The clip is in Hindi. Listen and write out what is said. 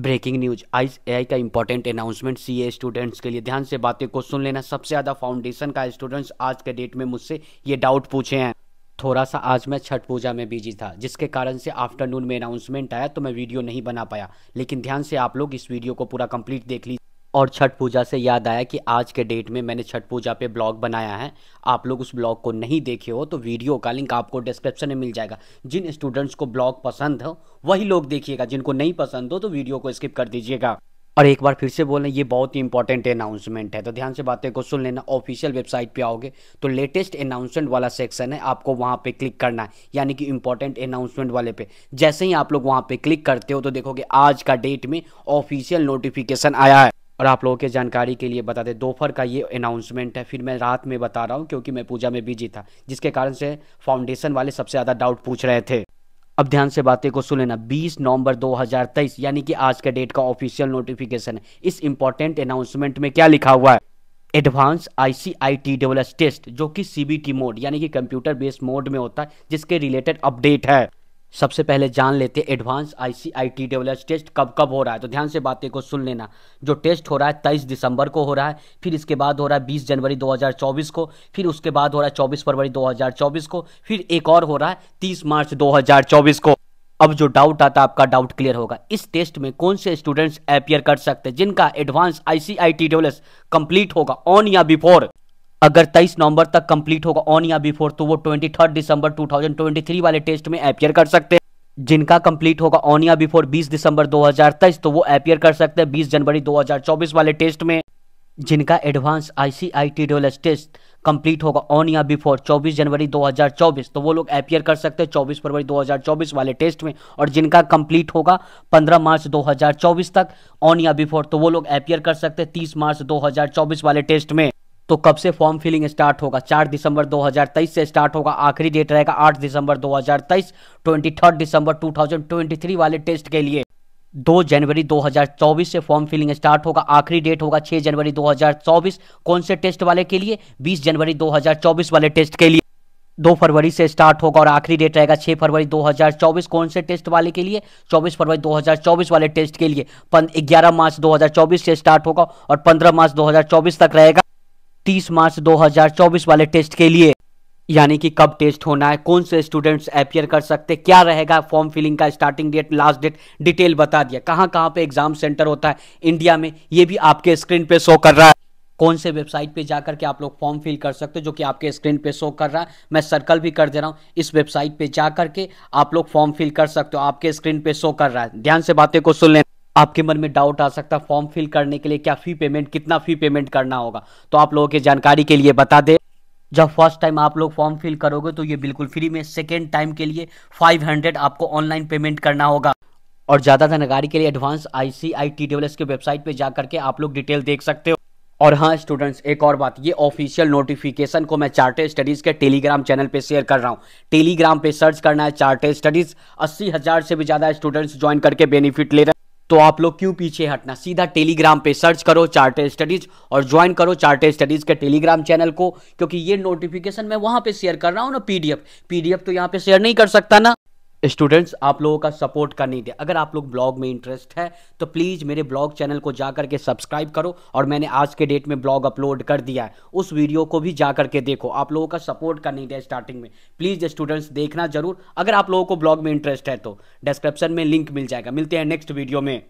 ब्रेकिंग न्यूज आई एआई का इंपॉर्टेंट अनाउंसमेंट सीए स्टूडेंट्स के लिए ध्यान से बातें को सुन लेना सबसे ज़्यादा फाउंडेशन का स्टूडेंट्स आज के डेट में मुझसे ये डाउट पूछे हैं थोड़ा सा आज मैं छठ पूजा में बिजी था जिसके कारण से आफ्टरनून में अनाउंसमेंट आया तो मैं वीडियो नहीं बना पाया लेकिन ध्यान से आप लोग इस वीडियो को पूरा कंप्लीट देख लीजिए और छठ पूजा से याद आया कि आज के डेट में मैंने छठ पूजा पे ब्लॉग बनाया है आप लोग उस ब्लॉग को नहीं देखे हो तो वीडियो का लिंक आपको डिस्क्रिप्शन में मिल जाएगा जिन स्टूडेंट्स को ब्लॉग पसंद हो वही लोग देखिएगा जिनको नहीं पसंद हो तो वीडियो को स्किप कर दीजिएगा और एक बार फिर से बोलें ये बहुत ही इंपॉर्टेंट अनाउंसमेंट है तो ध्यान से बातें को सुन लेना ऑफिशियल वेबसाइट पे आओगे तो लेटेस्ट अनाउंसमेंट वाला सेक्शन है आपको वहाँ पे क्लिक करना है यानी कि इंपॉर्टेंट अनाउंसमेंट वाले पे जैसे ही आप लोग वहाँ पे क्लिक करते हो तो देखोगे आज का डेट में ऑफिशियल नोटिफिकेशन आया है और आप लोगों के जानकारी के लिए बता दें दोपहर का ये अनाउंसमेंट है फिर मैं रात में बता रहा हूँ क्योंकि मैं पूजा में बिजी था जिसके कारण से फाउंडेशन वाले सबसे ज़्यादा डाउट पूछ रहे थे अब ध्यान से बातें को सुन लेना 20 नवंबर 2023 यानी कि आज के डेट का ऑफिशियल नोटिफिकेशन है इस इम्पोर्टेंट अनाउंसमेंट में क्या लिखा हुआ है एडवांस आईसीआईटी सी टेस्ट जो कि सीबीटी मोड यानी कि कंप्यूटर बेस्ड मोड में होता है जिसके रिलेटेड अपडेट है सबसे पहले जान लेते हैं एडवांस आईसीआईटी डेवलपर्स टेस्ट कब कब हो रहा है तो ध्यान से बातें को सुन लेना जो टेस्ट हो रहा है तेईस दिसंबर को हो रहा है फिर इसके बाद हो रहा है बीस जनवरी 2024 को फिर उसके बाद हो रहा है चौबीस फरवरी 2024 को फिर एक और हो रहा है तीस मार्च 2024 को अब जो डाउट आता है आपका डाउट क्लियर होगा इस टेस्ट में कौन से स्टूडेंट्स अपियर कर सकते हैं जिनका एडवांस टी डेवलप्स कंप्लीट होगा ऑन या बिफोर अगर 23 नवंबर तक कंप्लीट होगा ऑन या बिफोर तो वो 23 दिसंबर 2023 वाले टेस्ट में अपियर कर सकते हैं जिनका कंप्लीट होगा ऑन या बिफोर 20 दिसंबर 2023 तो वो अपियर कर सकते हैं 20 जनवरी 2024 वाले टेस्ट में जिनका एडवांस आईसीआईटी डोलस टेस्ट कंप्लीट होगा ऑन या बिफोर 24 जनवरी 2024 तो वो लोग अपियर कर सकते हैं 24 फरवरी 2024 वाले टेस्ट में और जिनका कंप्लीट होगा 15 मार्च 2024 तक ऑन या बिफोर तो वो लोग अपियर कर सकते हैं 30 मार्च 2024 वाले टेस्ट में तो कब से फॉर्म फिलिंग स्टार्ट होगा 4 दिसंबर 2023 से स्टार्ट होगा आखिरी डेट रहेगा 8 दिसंबर 2023 23 दिसंबर 2023 वाले टेस्ट के लिए 2 जनवरी 2024 से फॉर्म फिलिंग स्टार्ट होगा आखिरी डेट होगा 6 जनवरी 2024 कौन से टेस्ट वाले के लिए 20 जनवरी 2024 वाले टेस्ट के लिए दो फरवरी से स्टार्ट होगा और आखिरी डेट रहेगा छह फरवरी 2024 कौन से टेस्ट वाले के लिए 24 फरवरी 2024 वाले टेस्ट के लिए ग्यारह मार्च 2024 से स्टार्ट होगा और 15 मार्च 2024 तक रहेगा 30 मार्च 2024 वाले टेस्ट के लिए यानी कि कब टेस्ट होना है कौन से स्टूडेंट्स अपियर कर सकते क्या रहेगा फॉर्म फिलिंग का starting date last date detail बता दिया कहां कहां पे एग्जाम सेंटर होता है इंडिया में ये भी आपके स्क्रीन पे शो कर रहा है कौन से वेबसाइट पे जाकर के आप लोग फॉर्म फिल कर सकते हो जो कि आपके स्क्रीन पे शो कर रहा है मैं सर्कल भी कर दे रहा हूँ इस वेबसाइट पे जाकर के आप लोग फॉर्म फिल कर सकते हो आपके स्क्रीन पे शो कर रहा है ध्यान से बातें को सुन लेना आपके मन में डाउट आ सकता है फॉर्म फिल करने के लिए क्या फी पेमेंट कितना फी पेमेंट करना होगा तो आप लोगों के जानकारी के लिए बता दे जब फर्स्ट टाइम आप लोग फॉर्म फिल करोगे तो ये बिल्कुल फ्री में सेकेंड टाइम के लिए 500 आपको ऑनलाइन पेमेंट करना होगा और ज़्यादा जानकारी के लिए advance ICI C T W की वेबसाइट पे जाकर के आप लोग डिटेल देख सकते हो और हाँ स्टूडेंट्स एक और बात ये ऑफिशियल नोटिफिकेशन को मैं चार्टेड स्टडीज़ के टेलीग्राम चैनल पे शेयर कर रहा हूँ टेलीग्राम पे सर्च करना है चार्टेड स्टडीज़ अस्सी हज़ार से भी ज़्यादा स्टूडेंट्स ज्वाइन करके बेनिफिट ले रहे हैं तो आप लोग क्यों पीछे हटना सीधा टेलीग्राम पे सर्च करो चार्टेड स्टडीज और ज्वाइन करो चार्टेड स्टडीज के टेलीग्राम चैनल को क्योंकि ये नोटिफिकेशन मैं वहां पे शेयर कर रहा हूं ना पीडीएफ पीडीएफ तो यहां पे शेयर नहीं कर सकता ना स्टूडेंट्स आप लोगों का सपोर्ट करनी दे अगर आप लोग ब्लॉग में इंटरेस्ट है तो प्लीज़ मेरे ब्लॉग चैनल को जा करके सब्सक्राइब करो और मैंने आज के डेट में ब्लॉग अपलोड कर दिया है उस वीडियो को भी जा करके देखो आप लोगों का सपोर्ट करनी दे स्टार्टिंग में प्लीज़ स्टूडेंट्स देखना जरूर अगर आप लोगों को ब्लॉग में इंटरेस्ट है तो डिस्क्रिप्शन में लिंक मिल जाएगा मिलते हैं नेक्स्ट वीडियो में